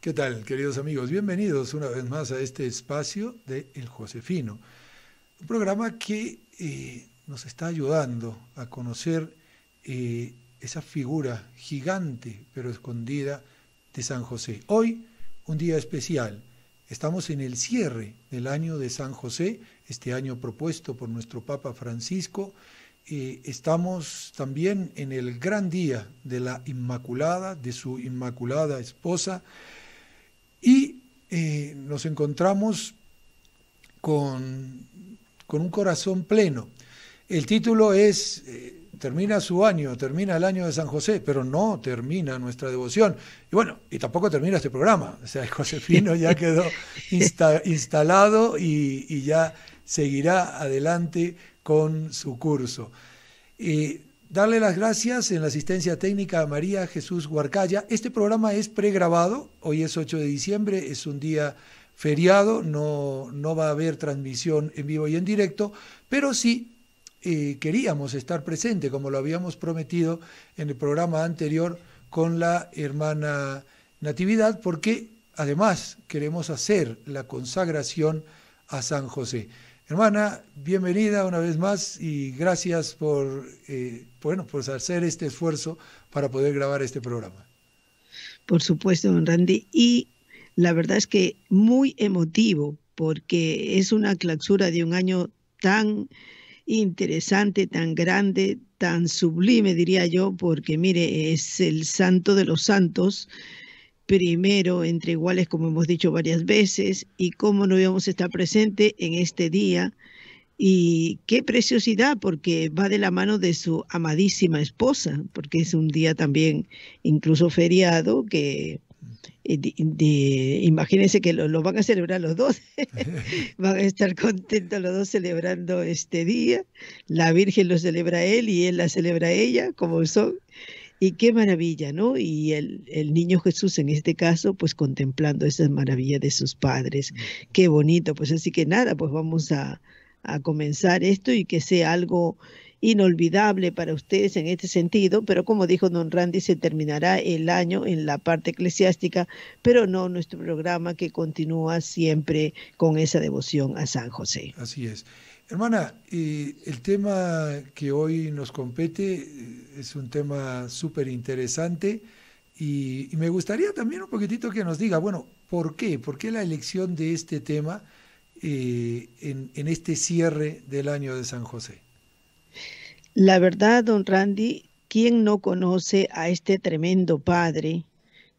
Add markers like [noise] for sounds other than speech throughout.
¿Qué tal, queridos amigos? Bienvenidos una vez más a este espacio de El Josefino, un programa que eh, nos está ayudando a conocer eh, esa figura gigante pero escondida de San José. Hoy, un día especial. Estamos en el cierre del año de San José, este año propuesto por nuestro Papa Francisco. Eh, estamos también en el gran día de la Inmaculada, de su Inmaculada Esposa. Eh, nos encontramos con, un corazón pleno. El título es, eh, termina su año, termina el año de San José, pero no termina nuestra devoción. Y bueno, y tampoco termina este programa. O sea, Josefino ya quedó instalado y, ya seguirá adelante con su curso. Eh, Darle las gracias en la asistencia técnica a María Jesús Huarcaya. Este programa es pregrabado, hoy es 8 de diciembre, es un día feriado, no, va a haber transmisión en vivo y en directo, pero sí eh, queríamos estar presente, como lo habíamos prometido en el programa anterior con la hermana Natividad, porque además queremos hacer la consagración a San José. Hermana, bienvenida una vez más y gracias por, eh, bueno, pues hacer este esfuerzo para poder grabar este programa. Por supuesto, don Randy. Y la verdad es que muy emotivo porque es una clausura de un año tan interesante, tan grande, tan sublime, diría yo, porque mire, es el santo de los santos, primero entre iguales, como hemos dicho varias veces, y cómo no íbamos a estar presente en este día. Y qué preciosidad, porque va de la mano de su amadísima esposa, porque es un día también incluso feriado, que eh, imagínense que lo, van a celebrar los dos, [laughs] van a estar contentos los dos celebrando este día. La Virgen lo celebra él y él la celebra ella, como son. Y qué maravilla, ¿no? Y el, el, niño Jesús en este caso, pues contemplando esa maravilla de sus padres. Qué bonito, pues así que nada, pues vamos a, a comenzar esto y que sea algo inolvidable para ustedes en este sentido, pero como dijo don Randy, se terminará el año en la parte eclesiástica, pero no nuestro programa que continúa siempre con esa devoción a San José. Así es. Hermana, el tema que hoy nos compete eh, es un tema súper interesante y, me gustaría también un poquitito que nos diga, bueno, ¿por qué? ¿Por qué la elección de este tema eh, en, este cierre del año de San José? La verdad, don Randy, ¿quién no conoce a este tremendo padre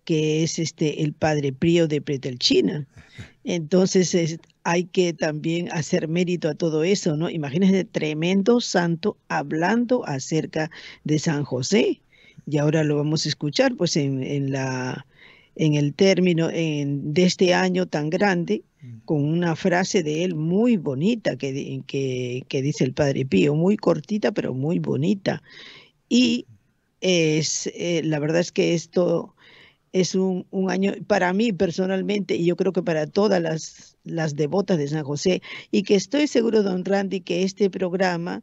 que es este el padre prío de Pretelchina? [laughs] Entonces, es, hay que también hacer mérito a todo eso, ¿no? Imagínense, tremendo santo hablando acerca de San José. Y ahora lo vamos a escuchar, pues, en, el término de este año tan grande, mm. con una frase de él muy bonita que, dice el Padre Pío, muy cortita pero muy bonita. Y es, eh, la verdad es que esto es un, un, año para mí personalmente y yo creo que para todas las, las devotas de San José y que estoy seguro, don Randy, que este programa,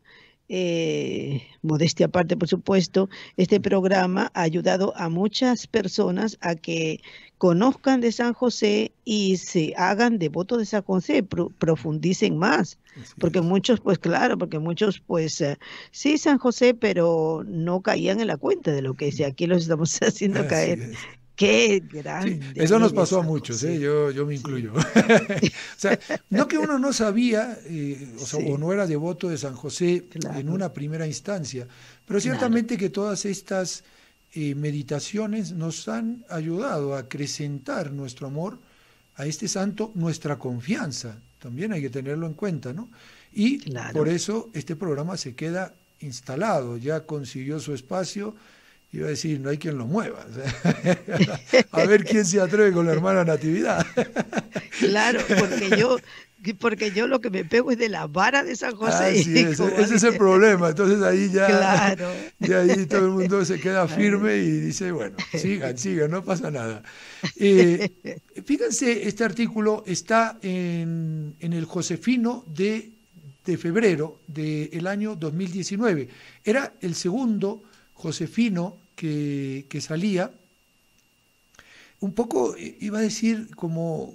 eh, modestia aparte por supuesto, este programa ha ayudado a muchas personas a que conozcan de San José y se hagan devotos de San José, profundicen más, porque muchos, pues claro, porque muchos, pues eh, sí, San José, pero no caían en la cuenta de lo que es aquí los estamos [laughs] haciendo caer. Qué grande. eso nos pasó a muchos, ¿eh? yo, yo me incluyo. [laughs] o sea, no que uno no sabía eh, o, no era devoto de San José en una primera instancia, pero ciertamente que todas estas eh, meditaciones nos han ayudado a acrecentar nuestro amor a este santo, nuestra confianza, también hay que tenerlo en cuenta, ¿no? Y por eso este programa se queda instalado, ya consiguió su espacio iba a decir, no hay quien lo mueva. [laughs] a ver quién se atreve con la hermana Natividad. [laughs] claro, porque yo, porque yo lo que me pego es de la vara de San José. [laughs] ese es el problema. Entonces ahí ya, todo el mundo se queda firme y dice, bueno, sigan, sigan, no pasa nada. Eh, fíjense, este artículo está en, el Josefino de, febrero del año 2019. Era el segundo Josefino que, que salía, un poco iba a decir como,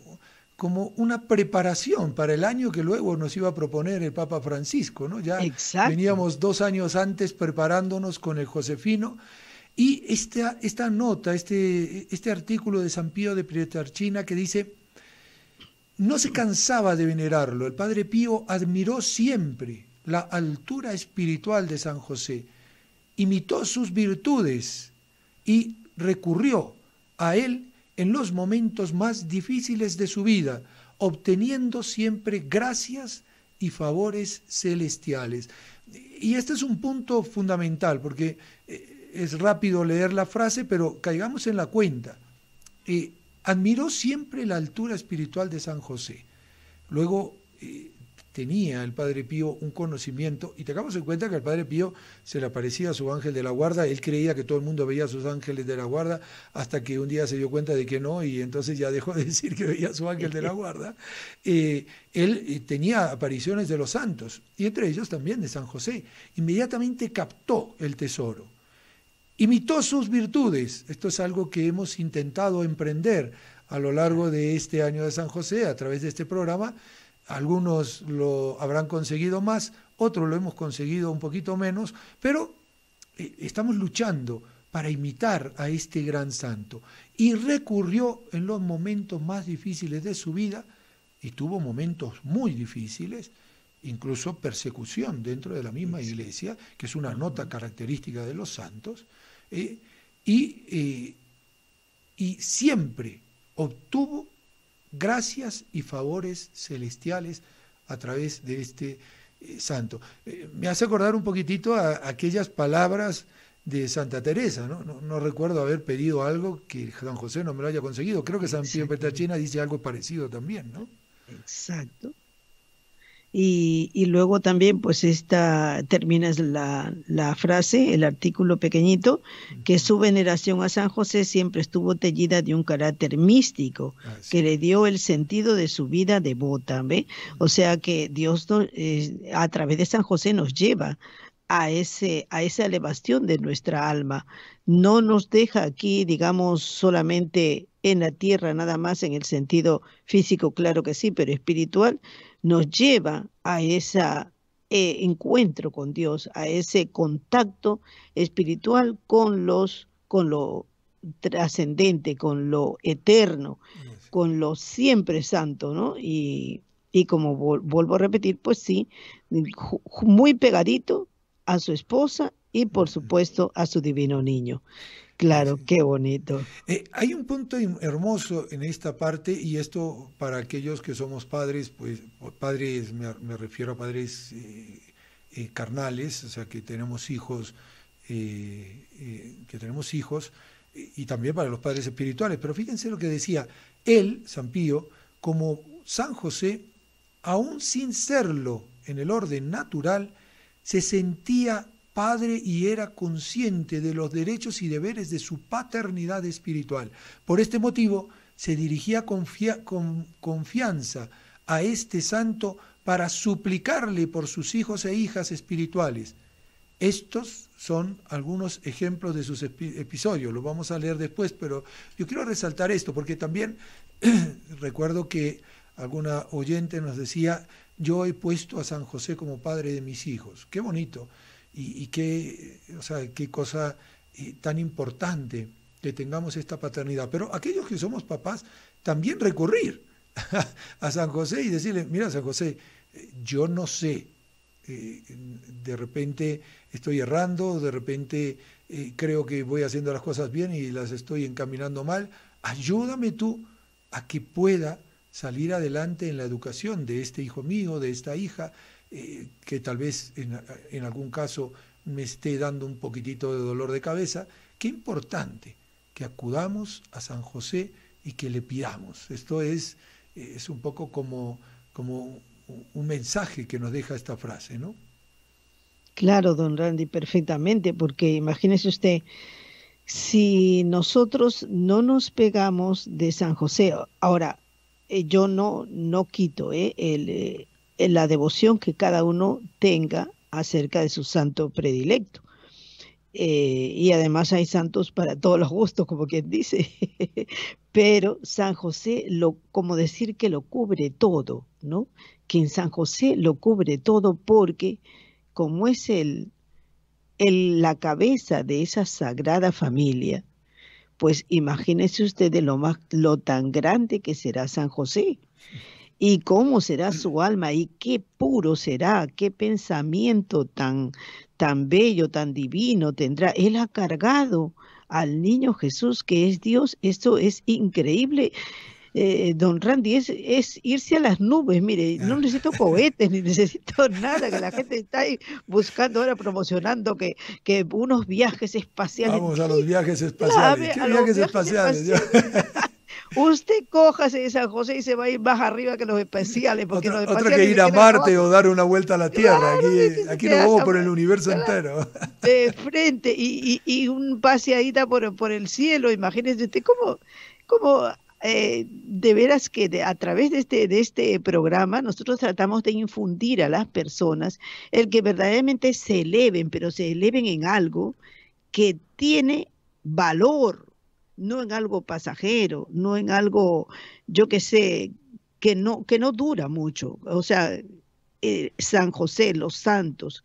como una preparación para el año que luego nos iba a proponer el Papa Francisco, ¿no? Ya veníamos dos años antes preparándonos con el Josefino. Y esta, esta nota, este, este artículo de San Pío de Pietarchina que dice, no se cansaba de venerarlo, el Padre Pío admiró siempre la altura espiritual de San José imitó sus virtudes y recurrió a él en los momentos más difíciles de su vida, obteniendo siempre gracias y favores celestiales. Y este es un punto fundamental, porque eh, es rápido leer la frase, pero caigamos en la cuenta. Eh, admiró siempre la altura espiritual de San José. Luego eh, tenía el Padre Pío un conocimiento, y tengamos en cuenta que el Padre Pío se le aparecía a su ángel de la guarda, él creía que todo el mundo veía a sus ángeles de la guarda, hasta que un día se dio cuenta de que no, y entonces ya dejó de [laughs] decir que veía a su ángel de la guarda. Eh, él eh, tenía apariciones de los santos, y entre ellos también de San José. Inmediatamente captó el tesoro. Imitó sus virtudes. Esto es algo que hemos intentado emprender a lo largo de este año de San José a través de este programa algunos lo habrán conseguido más, otros lo hemos conseguido un poquito menos, pero eh, estamos luchando para imitar a este gran santo. Y recurrió en los momentos más difíciles de su vida, y tuvo momentos muy difíciles, incluso persecución dentro de la misma iglesia, que es una nota característica de los santos, eh, y, eh, y siempre obtuvo gracias y favores celestiales a través de este eh, santo. Eh, me hace acordar un poquitito a, aquellas palabras de Santa Teresa, ¿no? ¿no? recuerdo haber pedido algo que don José no me lo haya conseguido. Creo que San Pío Petrachina dice algo parecido también, ¿no? Exacto. Y, luego también, pues esta, terminas la, frase, el artículo pequeñito, que su veneración a San José siempre estuvo tellida de un carácter místico, que le dio el sentido de su vida devota, ¿ve? O sea que Dios a través de San José nos lleva a, ese, a esa elevación de nuestra alma. No nos deja aquí, digamos, solamente en la tierra, nada más en el sentido físico, claro que sí, pero espiritual, nos lleva a ese eh, encuentro con Dios, a ese contacto espiritual con los con lo trascendente, con lo eterno, con lo siempre santo, ¿no? Y, como vuelvo a repetir, pues sí, muy pegadito a su esposa y por supuesto a su divino niño. Claro, qué bonito. Eh, hay un punto hermoso en esta parte y esto para aquellos que somos padres, pues padres, me, refiero a padres eh, eh, carnales, o sea, que tenemos hijos, que tenemos hijos, y también para los padres espirituales. Pero fíjense lo que decía él, San Pío, como San José, aún sin serlo en el orden natural, se sentía padre y era consciente de los derechos y deberes de su paternidad espiritual. Por este motivo, se dirigía con confianza a este santo para suplicarle por sus hijos e hijas espirituales. Estos son algunos ejemplos de sus episodios, los vamos a leer después, pero yo quiero resaltar esto porque también [clears throat] recuerdo que alguna oyente nos decía, yo he puesto a San José como padre de mis hijos. Qué bonito y, qué, qué cosa eh, tan importante que tengamos esta paternidad. Pero aquellos que somos papás, también recurrir [laughs] a San José y decirle, mira San José, eh, yo no sé, eh, de repente estoy errando, de repente creo que voy haciendo las cosas bien y las estoy encaminando mal, ayúdame tú a que pueda salir adelante en la educación de este hijo mío, de esta hija, eh, que tal vez en, algún caso me esté dando un poquitito de dolor de cabeza, qué importante que acudamos a San José y que le pidamos. Esto es, eh, es un poco como, como un mensaje que nos deja esta frase, ¿no? Claro, don Randy, perfectamente, porque imagínese usted, si nosotros no nos pegamos de San José, ahora, eh, yo no, no quito eh, el, la devoción que cada uno tenga acerca de su santo predilecto. Eh, y además hay santos para todos los gustos, como quien dice. [laughs] Pero San José, lo, como decir que lo cubre todo, ¿no? Que en San José lo cubre todo porque como es el, la cabeza de esa sagrada familia, pues imagínese usted lo, más, lo tan grande que será San José y cómo será su alma y qué puro será, qué pensamiento tan, tan bello, tan divino tendrá. Él ha cargado al niño Jesús que es Dios. Esto es increíble. Eh, don Randy, es, irse a las nubes. Mire, no ah. necesito cohetes, ni necesito nada, que la gente está ahí buscando ahora, promocionando que, que unos viajes espaciales. Vamos a los viajes espaciales. viajes, espaciales. [laughs] Usted coja de San José y se va a ir más arriba que los especiales. Porque otro, que ir a Marte o dar una vuelta a la Tierra. aquí aquí nos vamos por el universo entero. De frente y, un paseadita por, por el cielo. Imagínese usted cómo, eh, de veras que a través de este, de este programa nosotros tratamos de infundir a las personas el que verdaderamente se eleven, pero se eleven en algo que tiene valor, no en algo pasajero, no en algo, yo qué sé, que no, que no dura mucho. O sea, eh, San José, los santos,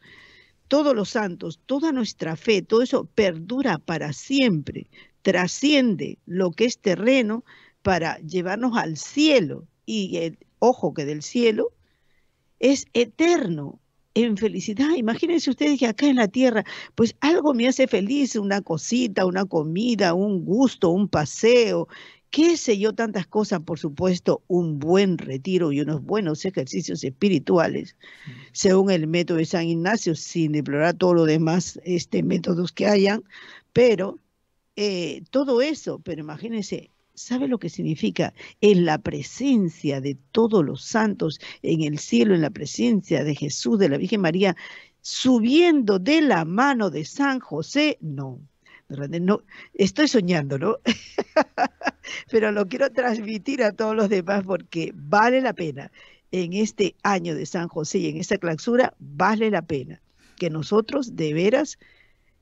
todos los santos, toda nuestra fe, todo eso perdura para siempre, trasciende lo que es terreno para llevarnos al cielo. Y el eh, ojo que del cielo es eterno, en felicidad. Imagínense ustedes que acá en la tierra, pues algo me hace feliz, una cosita, una comida, un gusto, un paseo, qué sé yo, tantas cosas, por supuesto, un buen retiro y unos buenos ejercicios espirituales, según el método de San Ignacio, sin deplorar todos los demás, este, métodos que hayan, pero eh, todo eso, pero imagínense, ¿Sabe lo que significa? En la presencia de todos los santos, en el cielo, en la presencia de Jesús, de la Virgen María, subiendo de la mano de San José, no. No, estoy soñando, ¿no? [laughs] Pero lo quiero transmitir a todos los demás porque vale la pena. En este año de San José y en esta clausura, vale la pena que nosotros de veras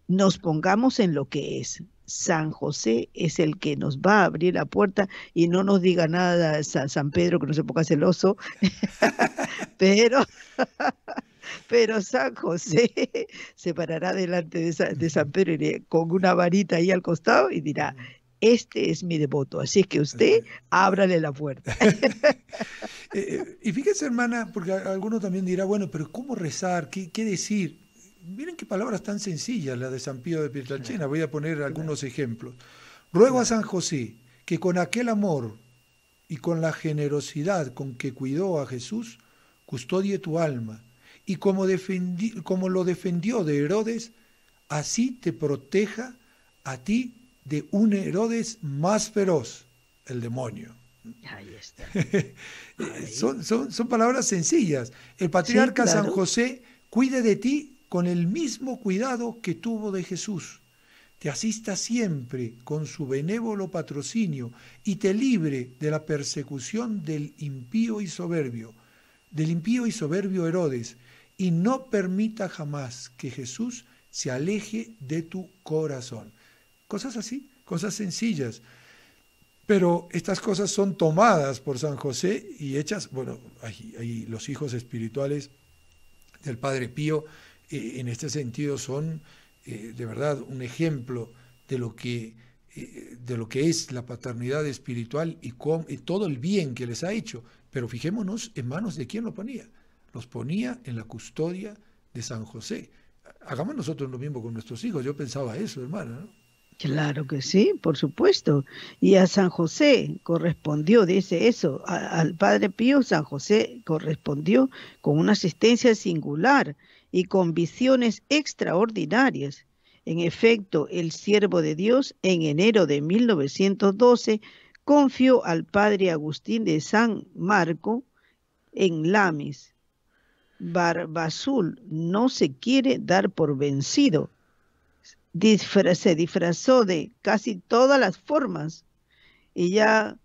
nos pongamos en lo que es, San José es el que nos va a abrir la puerta y no nos diga nada San Pedro que no se ponga celoso, [laughs] pero, [laughs] pero San José se parará delante de, San, Pedro con una varita ahí al costado y dirá, este es mi devoto, así que usted ábrale la puerta. [laughs] Eh, eh, y fíjese hermana, porque alguno también dirá, bueno, pero ¿cómo rezar? ¿Qué, qué decir? Miren qué palabras tan sencillas las de San Pío de Pietrelcina. Voy a poner algunos ejemplos. Ruego a San José que con aquel amor y con la generosidad con que cuidó a Jesús, custodie tu alma. Y como, como lo defendió de Herodes, así te proteja a ti de un Herodes más feroz, el demonio. Ahí está. [laughs] Eh, son, palabras sencillas. El patriarca San José cuide de ti con el mismo cuidado que tuvo de Jesús. Te asista siempre con su benévolo patrocinio y te libre de la persecución del impío y soberbio, del impío y soberbio Herodes, y no permita jamás que Jesús se aleje de tu corazón. Cosas así, cosas sencillas. Pero estas cosas son tomadas por San José y hechas, bueno, ahí, ahí los hijos espirituales del Padre Pío eh, en este sentido son eh, de verdad un ejemplo de lo que eh, de lo que es la paternidad espiritual y, con, todo el bien que les ha hecho. Pero fijémonos en manos de quién lo ponía. Los ponía en la custodia de San José. Hagamos nosotros lo mismo con nuestros hijos. Yo pensaba eso, hermano Claro que sí, por supuesto. Y a San José correspondió, dice eso, al Padre Pío San José correspondió con una asistencia singular y con visiones extraordinarias. En efecto, el siervo de Dios en enero de 1912 confió al padre Agustín de San Marco en Lamis. Barbazul no se quiere dar por vencido. se disfrazó de casi todas las formas y ya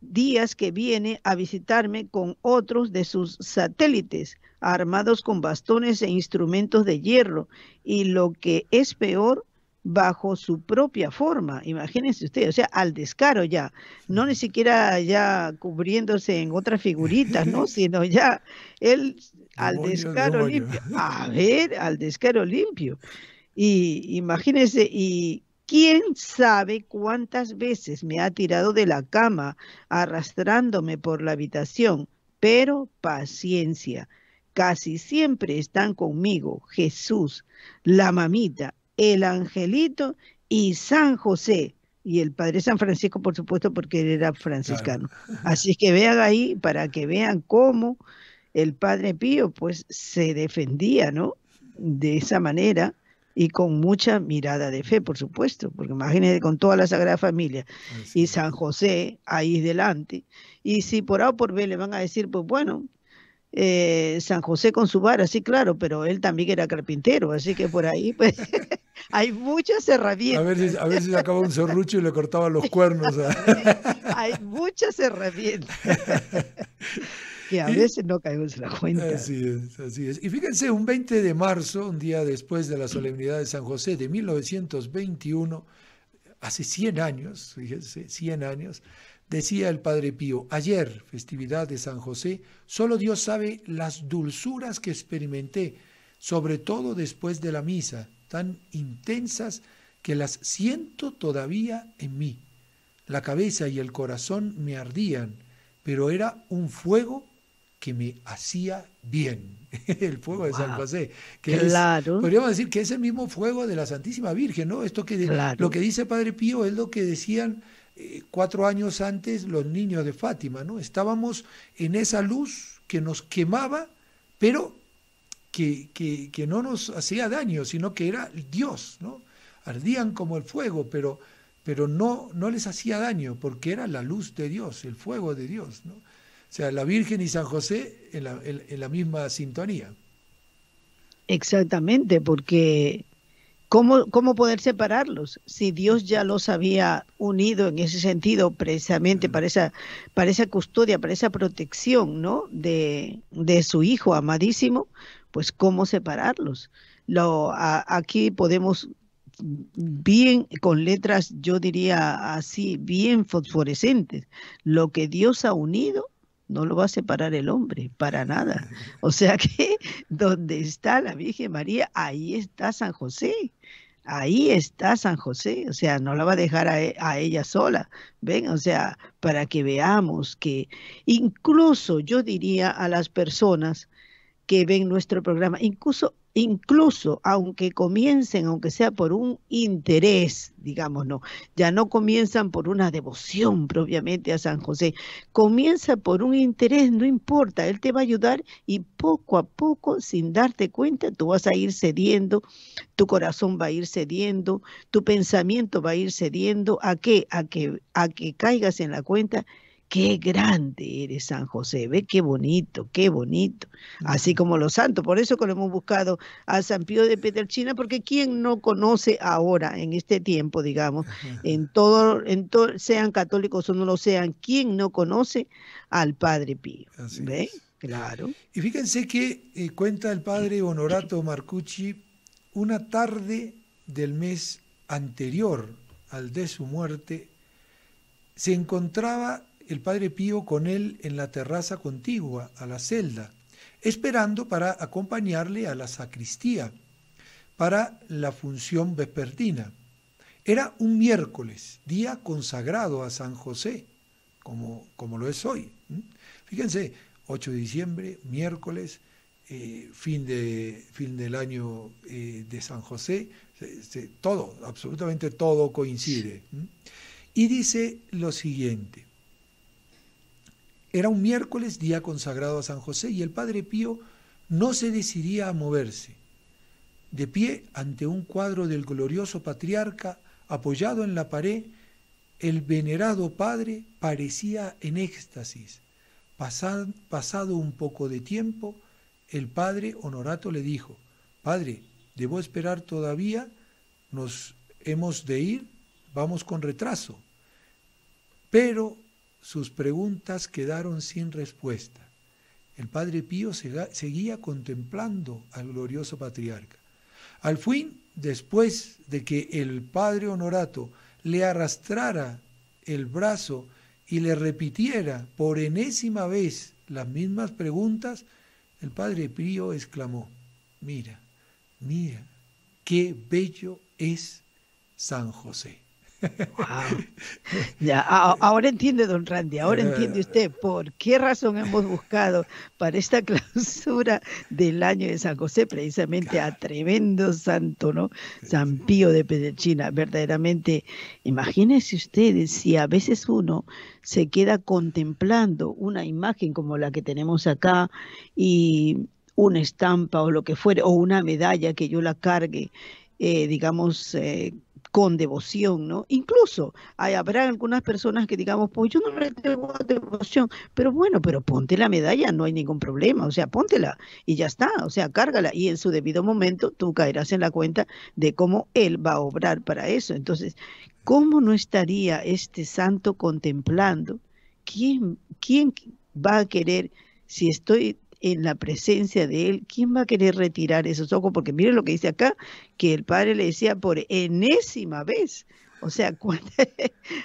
días que viene a visitarme con otros de sus satélites armados con bastones e instrumentos de hierro, y lo que es peor, bajo su propia forma, imagínense usted, o sea, al descaro ya, no ni siquiera ya cubriéndose en otra figurita, ¿no? [laughs] sino ya él al descaro limpio, a ver, al descaro limpio. Y imagínense, y quién sabe cuántas veces me ha tirado de la cama arrastrándome por la habitación, pero paciencia Casi siempre están conmigo Jesús, la mamita, el angelito y San José. Y el Padre San Francisco, por supuesto, porque él era franciscano. Así que vean ahí para que vean cómo el Padre Pío pues se defendía, ¿no? De esa manera y con mucha mirada de fe, por supuesto, porque imagínense con toda la Sagrada Familia y San José ahí delante. Y si por A o por B le van a decir, pues bueno, eh, San José con su vara, sí, claro, pero él también era carpintero, así que por ahí pues, [laughs] hay muchas herramientas. A ver, si, un serrucho y le cortaba los [laughs] cuernos. ¿ah? hay muchas herramientas. [laughs] que a veces no caemos en la cuenta. Así es, así es. Y fíjense, un 20 de marzo, un día después de la solemnidad de San José de 1921, hace 100 años, fíjense, 100 años, Decía el Padre Pío, ayer, festividad de San José, solo Dios sabe las dulzuras que experimenté, sobre todo después de la misa, tan intensas que las siento todavía en mí. La cabeza y el corazón me ardían, pero era un fuego que me hacía bien. [laughs] el fuego de San José. podríamos decir que es el mismo fuego de la Santísima Virgen, ¿no? Esto que lo que dice Padre Pío es lo que decían eh, cuatro años antes los niños de Fátima, ¿no? Estábamos en esa luz que nos quemaba, pero que, no nos hacía daño, sino que era Dios, ¿no? Ardían como el fuego, pero, pero no, no les hacía daño, porque era la luz de Dios, el fuego de Dios, ¿no? O sea, la Virgen y San José en la, en la misma sintonía. Exactamente, porque ¿Cómo, poder separarlos si Dios ya los había unido en ese sentido precisamente para esa, para esa custodia, para esa protección ¿no? de, su hijo amadísimo? Pues cómo separarlos. Lo, aquí podemos bien con letras, yo diría así, bien fosforescentes, lo que Dios ha unido no lo va a separar el hombre, para nada. O sea que [laughs] donde está la Virgen María, ahí está San José. Ahí está San José, o sea, no la va a dejar a, e, ella sola, ven, o sea, para que veamos que incluso yo diría a las personas que ven nuestro programa, incluso incluso aunque comiencen, aunque sea por un interés, digamos, ya no comienzan por una devoción propiamente a San José, comienza por un interés, no importa, él te va a ayudar y poco a poco, sin darte cuenta, tú vas a ir cediendo, tu corazón va a ir cediendo, tu pensamiento va a ir cediendo, ¿a qué? A que, a que caigas en la cuenta qué grande eres San José, ve qué bonito, qué bonito, así como los santos. Por eso que lo hemos buscado a San Pío de Peterchina, porque ¿quién no conoce ahora, en este tiempo, digamos, en todo, sean católicos o no lo sean, ¿quién no conoce al Padre Pío. ¿Ve? Claro. Y fíjense que eh, cuenta el padre Honorato Marcucci una tarde del mes anterior al de su muerte, se encontraba el padre Pío con él en la terraza contigua a la celda, esperando para acompañarle a la sacristía para la función vespertina. Era un miércoles, día consagrado a San José, como, como lo es hoy. Fíjense, 8 de diciembre, miércoles, eh, fin, de, fin del año eh, de San José, todo, absolutamente todo coincide. Y dice lo siguiente, era un miércoles, día consagrado a San José, y el Padre Pío no se decidía a moverse. De pie ante un cuadro del glorioso patriarca, apoyado en la pared, el venerado Padre parecía en éxtasis. pasado un poco de tiempo, el Padre Honorato le dijo, Padre, ¿debo esperar todavía? ¿Nos hemos de ir? Vamos con retraso. Pero sus preguntas quedaron sin respuesta. El padre Pío seguía contemplando al glorioso patriarca. Al fin, después de que el padre Honorato le arrastrara el brazo y le repitiera por enésima vez las mismas preguntas, el padre Pío exclamó, mira, mira, qué bello es San José. Wow. Ya, ahora entiende, don Randy, ahora entiende usted por qué razón hemos buscado para esta [laughs] clausura del año de San José, precisamente a tremendo santo, ¿no? San Pío de Pedechina. Verdaderamente, imagínense ustedes si a veces uno se queda contemplando una imagen como la que tenemos acá y una estampa o lo que fuere, o una medalla que yo la cargue, eh, digamos, eh, con devoción, ¿no? Incluso habrá algunas personas que digamos, pues yo no le tengo devoción, pero bueno, pero ponte la medalla, no hay ningún problema, o sea, póntela y ya está, o sea, cárgala y en su debido momento tú caerás en la cuenta de cómo Él va a obrar para eso. Entonces, ¿cómo no estaría este santo contemplando? ¿Quién, quién va a querer si estoy en la presencia de él, ¿quién va a querer retirar esos ojos? Porque miren lo que dice acá, que el padre le decía por enésima vez. O sea, [laughs] ¿cuántas,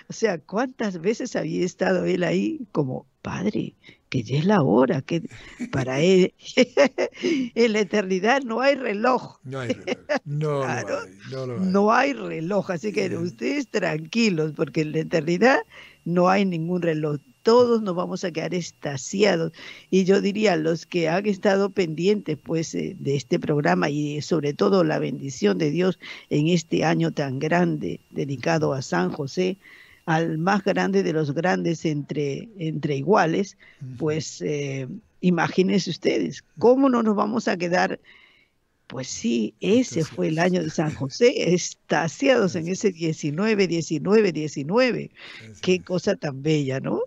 o sea, ¿cuántas veces había estado él ahí como padre? Que ya es la hora, que para él [laughs] en la eternidad no hay reloj. No hay reloj. [laughs] no hay reloj. Así que ustedes tranquilos, porque en la eternidad no hay ningún reloj todos nos vamos a quedar estasiados. Y yo diría, los que han estado pendientes pues eh, de este programa y sobre todo la bendición de Dios en este año tan grande dedicado a San José, al más grande de los grandes entre, entre iguales, pues eh, imagínense ustedes, ¿cómo no nos vamos a quedar pues sí, ese fue el pues, año de San [laughs] José, estaciados en ese 19, 19, 19. Qué cosa tan bella, ¿no?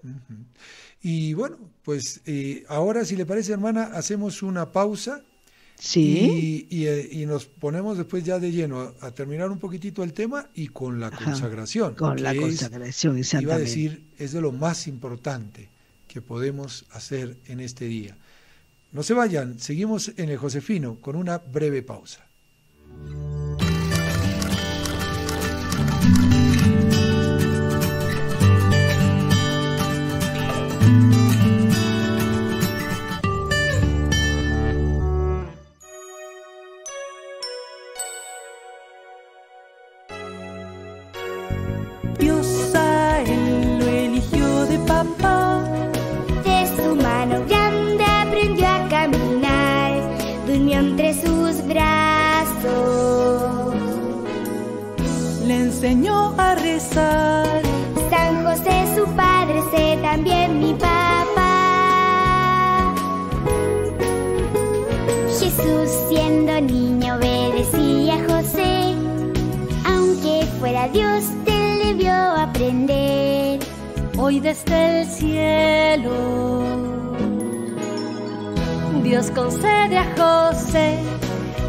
Y bueno, pues eh, ahora si le parece, hermana, hacemos una pausa. Sí. Y, eh, nos ponemos después ya de lleno a, terminar un poquitito el tema y con la consagración. con la consagración, exactamente. Iba a decir, es de lo más importante que podemos hacer en este día. No se vayan, seguimos en el Josefino con una breve pausa. Jesús siendo niño obedecía a José, aunque fuera Dios, te le vio aprender. Hoy desde el cielo, Dios concede a José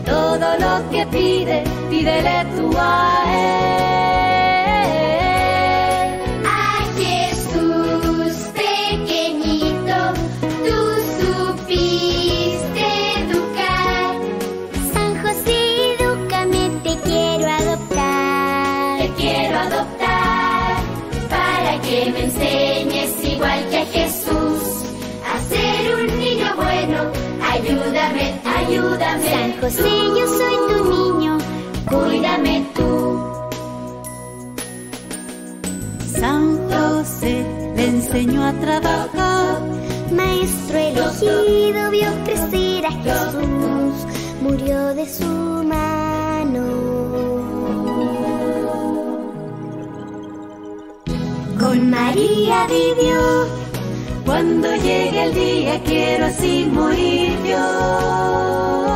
todo lo que pide, pídele tú a él. ayúdame. San José, yo soy tu niño, cuídame tú. San José le enseñó a trabajar. Maestro elegido vio crecer a Jesús, murió de su mano. Con María vivió cuando llegue el día quiero sin morir yo.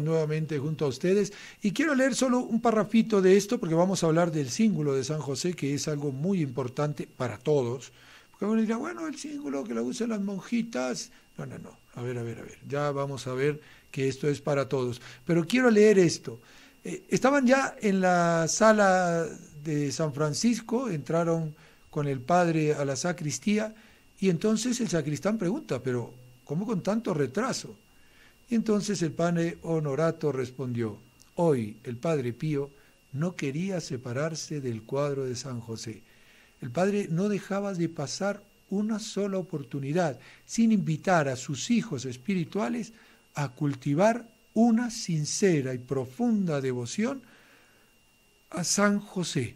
nuevamente junto a ustedes y quiero leer solo un parrafito de esto porque vamos a hablar del símbolo de San José, que es algo muy importante para todos. Porque uno dirá, bueno, el símbolo que la usan las monjitas. No, no, no. A ver, a ver, a ver. Ya vamos a ver que esto es para todos. Pero quiero leer esto. Eh, estaban ya en la sala de San Francisco, entraron con el padre a la sacristía y entonces el sacristán pregunta, pero ¿cómo con tanto retraso? Entonces el padre Honorato respondió, hoy el padre Pío no quería separarse del cuadro de San José. El padre no dejaba de pasar una sola oportunidad sin invitar a sus hijos espirituales a cultivar una sincera y profunda devoción a San José,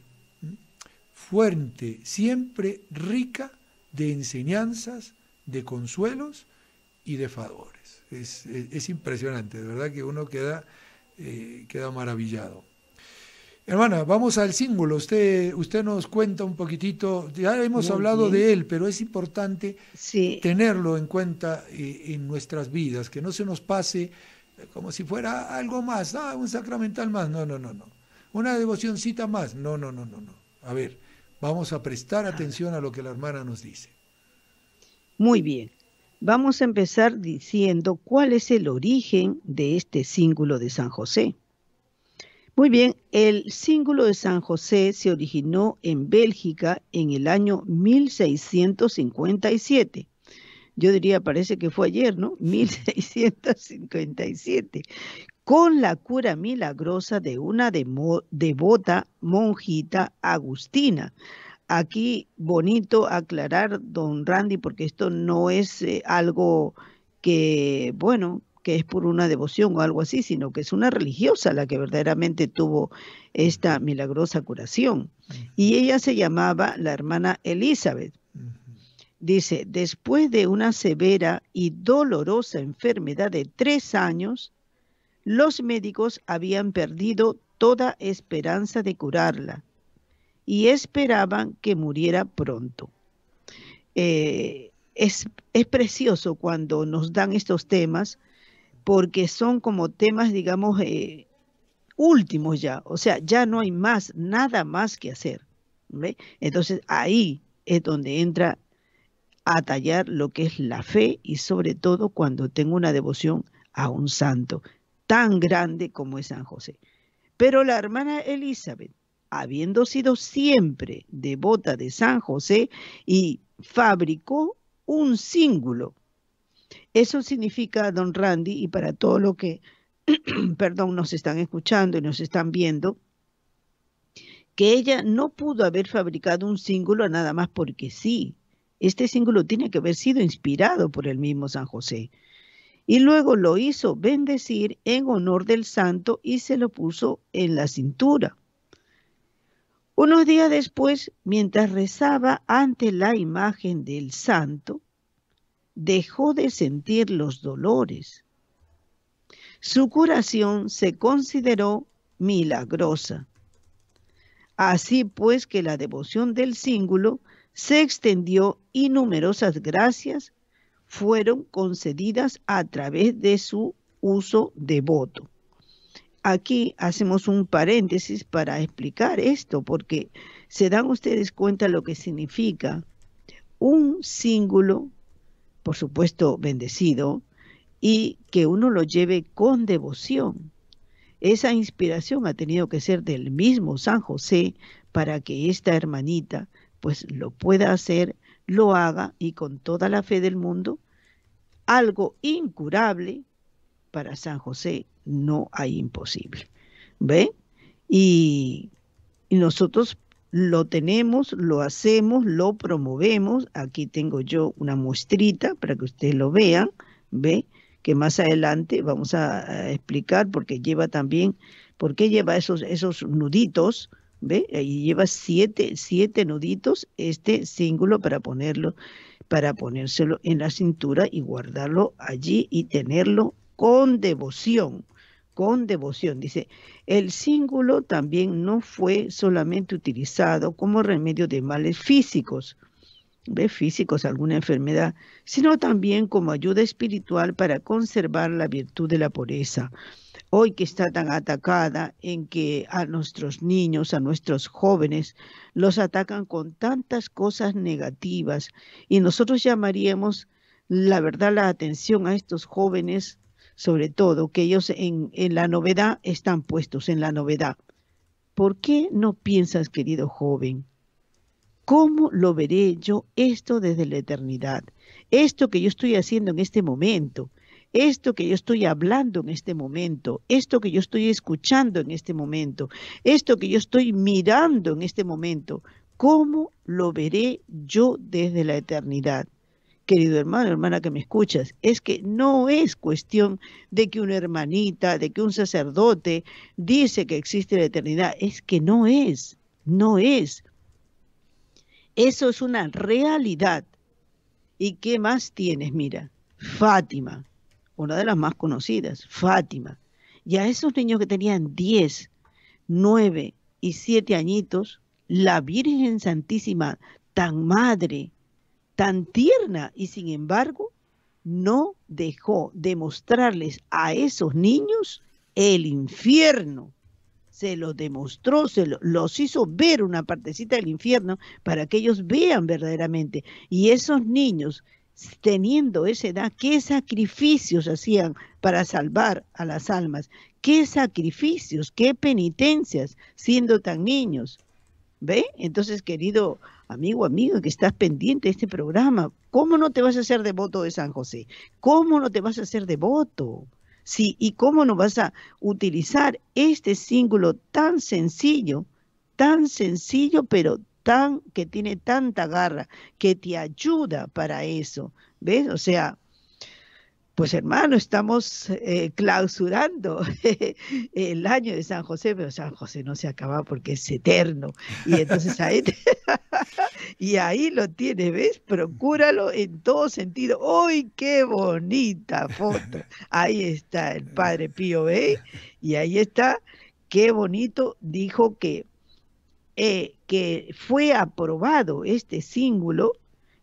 fuente siempre rica de enseñanzas, de consuelos y de favores. Es, es, impresionante, de verdad que uno queda, eh, queda maravillado. Hermana, vamos al símbolo. Usted, usted nos cuenta un poquitito, ya hemos hablado de él, pero es importante tenerlo en cuenta eh, en nuestras vidas, que no se nos pase eh, como si fuera algo más, ah, un sacramental más, no, no, no, no. Una devocioncita más, no, no, no, no, no. A ver, vamos a prestar atención a lo que la hermana nos dice. Muy bien. Vamos a empezar diciendo cuál es el origen de este símbolo de San José. Muy bien, el símbolo de San José se originó en Bélgica en el año 1657. Yo diría, parece que fue ayer, ¿no? 1657, con la cura milagrosa de una devota monjita agustina, aquí bonito aclarar, don Randy, porque esto no es eh, algo que, bueno, que es por una devoción o algo así, sino que es una religiosa la que verdaderamente tuvo esta milagrosa curación. Y ella se llamaba la hermana Elizabeth. Dice, después de una severa y dolorosa enfermedad de tres años, los médicos habían perdido toda esperanza de curarla y esperaban que muriera pronto. Eh, es, precioso cuando nos dan estos temas porque son como temas, digamos, eh, últimos ya, o sea, ya no hay más, nada más que hacer. Entonces ahí es donde entra a tallar lo que es la fe y sobre todo cuando tengo una devoción a un santo tan grande como es San José. Pero la hermana Elizabeth habiendo sido siempre devota de San José, y fabricó un símbolo Eso significa, don Randy, y para todo lo que, [clears throat] perdón, nos están escuchando y nos están viendo, que ella no pudo haber fabricado un símbolo nada más porque sí. Este símbolo tiene que haber sido inspirado por el mismo San José. Y luego lo hizo bendecir en honor del santo y se lo puso en la cintura. Unos días después, mientras rezaba ante la imagen del santo, dejó de sentir los dolores. Su curación se consideró milagrosa. Así pues que la devoción del símbolo se extendió y numerosas gracias fueron concedidas a través de su uso devoto aquí hacemos un paréntesis para explicar esto, porque se dan ustedes cuenta lo que significa un símbolo, por supuesto bendecido, y que uno lo lleve con devoción. Esa inspiración ha tenido que ser del mismo San José para que esta hermanita pues lo pueda hacer, lo haga y con toda la fe del mundo, algo incurable para San José no hay imposible. ¿Ve? Y, nosotros lo tenemos, lo hacemos, lo promovemos. Aquí tengo yo una muestrita para que ustedes lo vean, ¿ve? Que más adelante vamos a, explicar porque lleva también, por qué lleva esos, esos nuditos, ¿ve? Ahí lleva siete, siete nuditos este símbolo para ponerlo, para ponérselo en la cintura y guardarlo allí y tenerlo con devoción con devoción. Dice, el símbolo también no fue solamente utilizado como remedio de males físicos, de físicos, alguna enfermedad, sino también como ayuda espiritual para conservar la virtud de la pureza. Hoy que está tan atacada en que a nuestros niños, a nuestros jóvenes, los atacan con tantas cosas negativas y nosotros llamaríamos, la verdad, la atención a estos jóvenes sobre todo, que ellos en, la novedad están puestos, en la novedad. ¿Por qué no piensas, querido joven? ¿Cómo lo veré yo esto desde la eternidad? Esto que yo estoy haciendo en este momento, esto que yo estoy hablando en este momento, esto que yo estoy escuchando en este momento, esto que yo estoy mirando en este momento, ¿cómo lo veré yo desde la eternidad? querido hermano, hermana que me escuchas, es que no es cuestión de que una hermanita, de que un sacerdote dice que existe la eternidad, es que no es, no es. Eso es una realidad. ¿Y qué más tienes? Mira, Fátima, una de las más conocidas, Fátima. Y a esos niños que tenían 10, 9 y 7 añitos, la Virgen Santísima, tan madre, tan tierna y sin embargo no dejó de mostrarles a esos niños el infierno. Se lo demostró, se los hizo ver una partecita del infierno para que ellos vean verdaderamente. Y esos niños, teniendo esa edad, ¿qué sacrificios hacían para salvar a las almas? ¿Qué sacrificios, qué penitencias siendo tan niños? ¿Ve? Entonces, querido amigo, amigo, que estás pendiente de este programa, ¿cómo no te vas a hacer devoto de San José? ¿Cómo no te vas a hacer devoto? Sí, ¿y cómo no vas a utilizar este símbolo tan sencillo, tan sencillo, pero tan que tiene tanta garra, que te ayuda para eso? ¿Ves? O sea, pues hermano, estamos eh, clausurando [laughs] el año de San José, pero San José no se acaba porque es eterno. Y entonces ahí, [laughs] y ahí lo tienes, ¿ves? Procúralo en todo sentido. ¡Ay, qué bonita foto! Ahí está el padre Pío B. ¿eh? Y ahí está, qué bonito, dijo que, eh, que fue aprobado este símbolo,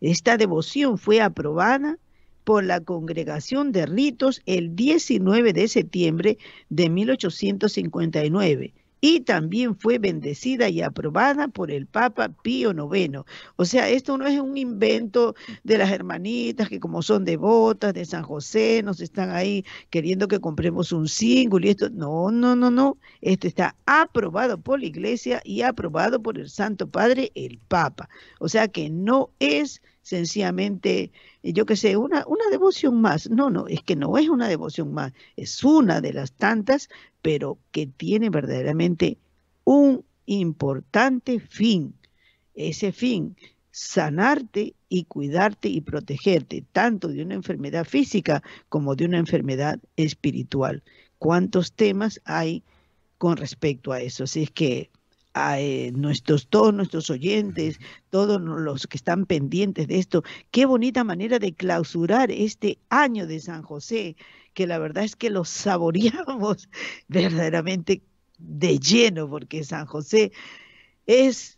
esta devoción fue aprobada por la Congregación de Ritos el 19 de septiembre de 1859 y también fue bendecida y aprobada por el Papa Pío IX. O sea, esto no es un invento de las hermanitas que como son devotas de San José, nos están ahí queriendo que compremos un símbolo y esto. No, no, no, no. Esto está aprobado por la Iglesia y aprobado por el Santo Padre, el Papa. O sea que no es sencillamente, yo qué sé, una, una devoción más. No, no, es que no es una devoción más, es una de las tantas pero que tiene verdaderamente un importante fin. Ese fin, sanarte y cuidarte y protegerte, tanto de una enfermedad física como de una enfermedad espiritual. ¿Cuántos temas hay con respecto a eso? Así es que a eh, nuestros, todos nuestros oyentes, todos los que están pendientes de esto. Qué bonita manera de clausurar este año de San José, que la verdad es que lo saboreamos [laughs] verdaderamente de lleno, porque San José es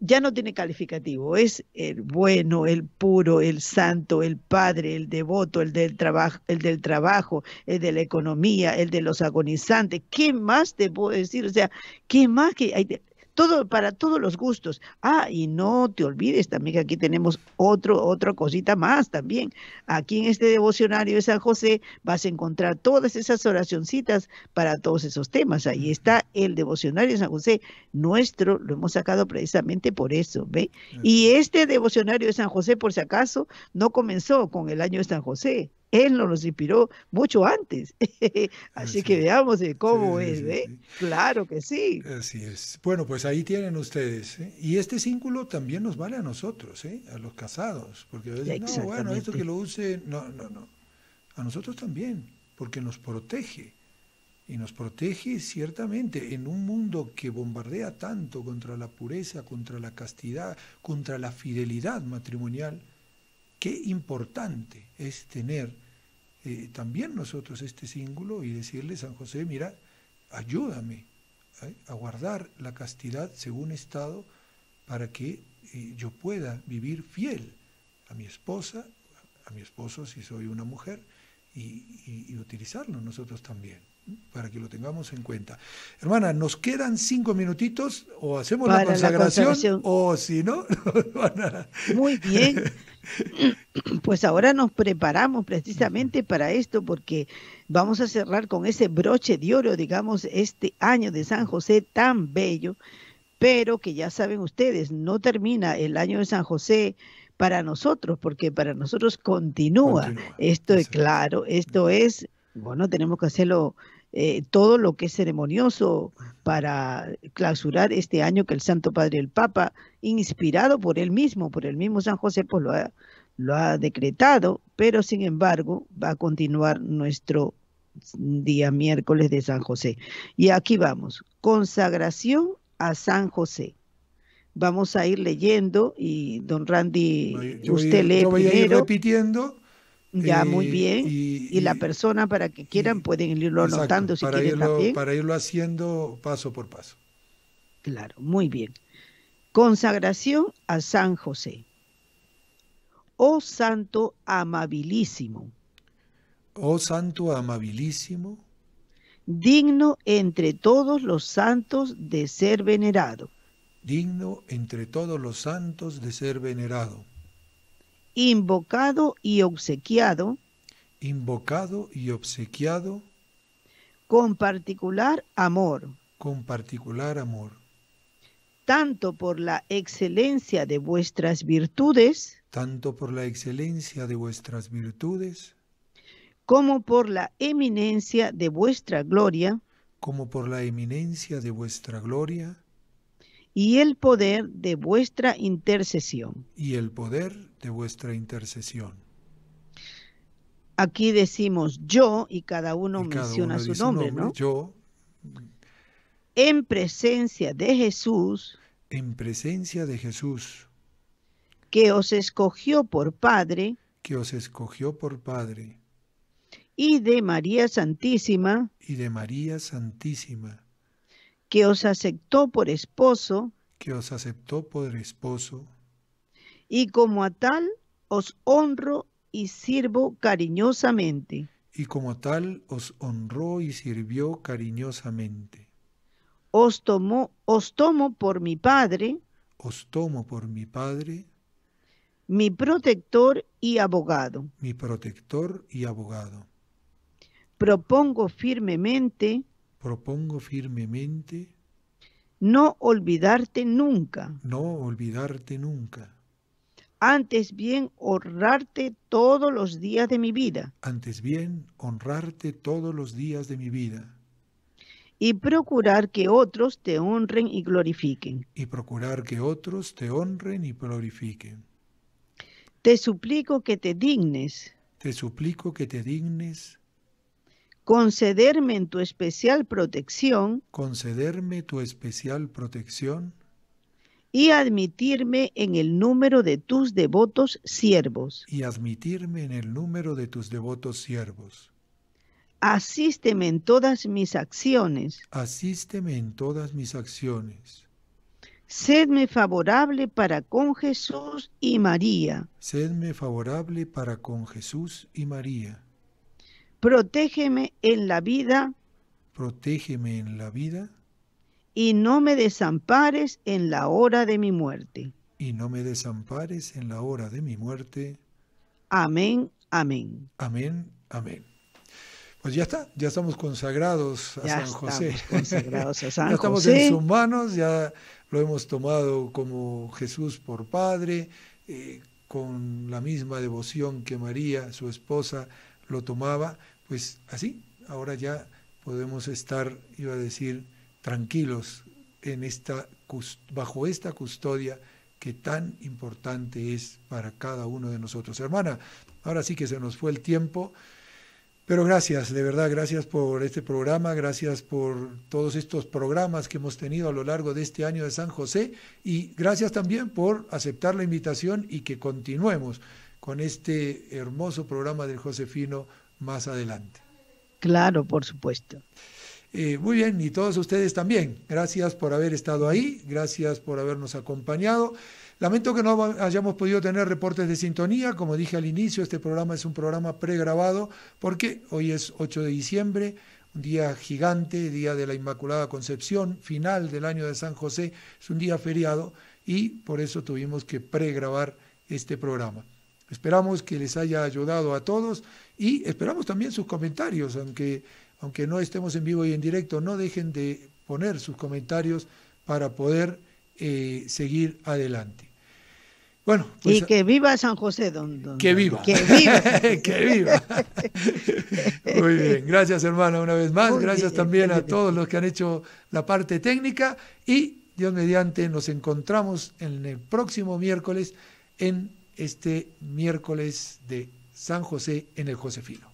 ya no tiene calificativo, es el bueno, el puro, el santo, el padre, el devoto, el del trabajo, el del trabajo, el de la economía, el de los agonizantes. ¿Qué más te puedo decir? O sea, ¿qué más que hay? todo para todos los gustos. Ah, y no te olvides también que aquí tenemos otro, otra cosita más también. Aquí en este devocionario de San José vas a encontrar todas esas oracioncitas para todos esos temas. Ahí está el devocionario de San José, nuestro, lo hemos sacado precisamente por eso, ¿ve? Y este devocionario de San José, por si acaso, no comenzó con el año de San José, él nos inspiró mucho antes. [laughs] Así que veamos eh, cómo es, ¿eh? Claro que sí. Así es. Bueno, pues ahí tienen ustedes. ¿eh? Y este círculo también nos vale a nosotros, ¿eh? a los casados. Porque no, bueno, esto que lo use, no, no, no. A nosotros también, porque nos protege. Y nos protege ciertamente en un mundo que bombardea tanto contra la pureza, contra la castidad, contra la fidelidad matrimonial qué importante es tener eh, también nosotros este símbolo y decirle, San José, mira, ayúdame ¿eh? a guardar la castidad según estado para que eh, yo pueda vivir fiel a mi esposa, a mi esposo si soy una mujer, y utilizarlo nosotros también para que lo tengamos en cuenta. Hermana, nos quedan cinco minutitos o hacemos la consagración, o si no, [laughs] Muy bien. [clears throat] Pues ahora nos preparamos precisamente para esto porque vamos a cerrar con ese broche de oro, digamos, este año de San José tan bello, pero que ya saben ustedes, no termina el año de San José para nosotros, porque para nosotros continúa esto es claro, esto es bueno, tenemos que hacerlo eh, todo lo que es ceremonioso para clausurar este año que el Santo Padre el Papa, inspirado por él mismo, por el mismo San José, pues lo ha, lo ha decretado, pero sin embargo va a continuar nuestro día miércoles de San José. Y aquí vamos, consagración a San José. Vamos a ir leyendo y don Randy, usted lee voy A ir repitiendo ya, eh, muy bien. Y, la persona, para que quieran, pueden irlo anotando si quieren también. Para irlo haciendo paso por paso. Claro, muy bien. Consagración a San José. Oh Santo Amabilísimo. Oh Santo Amabilísimo. Digno entre todos los santos de ser venerado. Digno entre todos los santos de ser venerado invocado y obsequiado, invocado y obsequiado, con particular amor, con particular amor, tanto por la excelencia de vuestras virtudes, tanto por la excelencia de vuestras virtudes, como por la eminencia de vuestra gloria, como por la eminencia de vuestra gloria, y el poder de vuestra intercesión. Y el poder de vuestra intercesión. Aquí decimos yo y cada uno menciona su nombre, ¿no? Yo. En presencia de Jesús. En presencia de Jesús. Que os escogió por Padre. Que os escogió por Padre. Y de María Santísima. Y de María Santísima que os aceptó por esposo, que os aceptó por esposo, y como a tal os honro y sirvo cariñosamente. Y como tal os honró y sirvió cariñosamente. Os tomo, os tomo por mi padre. Os tomo por mi padre. Mi protector y abogado. Mi protector y abogado. Propongo firmemente Propongo firmemente. No olvidarte nunca. No olvidarte nunca. Antes bien honrarte todos los días de mi vida. Antes bien honrarte todos los días de mi vida. Y procurar que otros te honren y glorifiquen. Y procurar que otros te honren y glorifiquen. Te suplico que te dignes. Te suplico que te dignes concederme en tu especial protección. Concederme tu especial protección. Y admitirme en el número de tus devotos siervos. Y admitirme en el número de tus devotos siervos. Asísteme en todas mis acciones. Asísteme en todas mis acciones. Sedme favorable para con Jesús y María. Sedme favorable para con Jesús y María. Protégeme en la vida. Protégeme en la vida. Y no me desampares en la hora de mi muerte. Y no me desampares en la hora de mi muerte. Amén, amén. Amén, amén. Pues ya está, ya estamos consagrados a San José. [laughs] Consagrados a San ya estamos en sus manos, ya lo hemos tomado como Jesús por Padre, eh, con la misma devoción que María, su esposa, lo tomaba pues así, ahora ya podemos estar, iba a decir, tranquilos en esta, bajo esta custodia que tan importante es para cada uno de nosotros. Hermana, ahora sí que se nos fue el tiempo, pero gracias, de verdad, gracias por este programa, gracias por todos estos programas que hemos tenido a lo largo de este año de San José y gracias también por aceptar la invitación y que continuemos con este hermoso programa del Josefino más adelante. Claro, por supuesto. Eh, muy bien, y todos ustedes también. Gracias por haber estado ahí, gracias por habernos acompañado. Lamento que no hayamos podido tener reportes de sintonía. Como dije al inicio, este programa es un programa pregrabado porque hoy es 8 de diciembre, un día gigante, día de la Inmaculada Concepción, final del año de San José, es un día feriado y por eso tuvimos que pregrabar este programa. Esperamos que les haya ayudado a todos y esperamos también sus comentarios, aunque, aunque no estemos en vivo y en directo, no dejen de poner sus comentarios para poder eh, seguir adelante. Bueno, pues y que viva San José, don, Que viva. Que viva. [laughs] que viva. Muy bien, gracias hermano, una vez más, gracias también a todos los que han hecho la parte técnica y Dios mediante nos encontramos en el próximo miércoles en este miércoles de San José en el Josefino.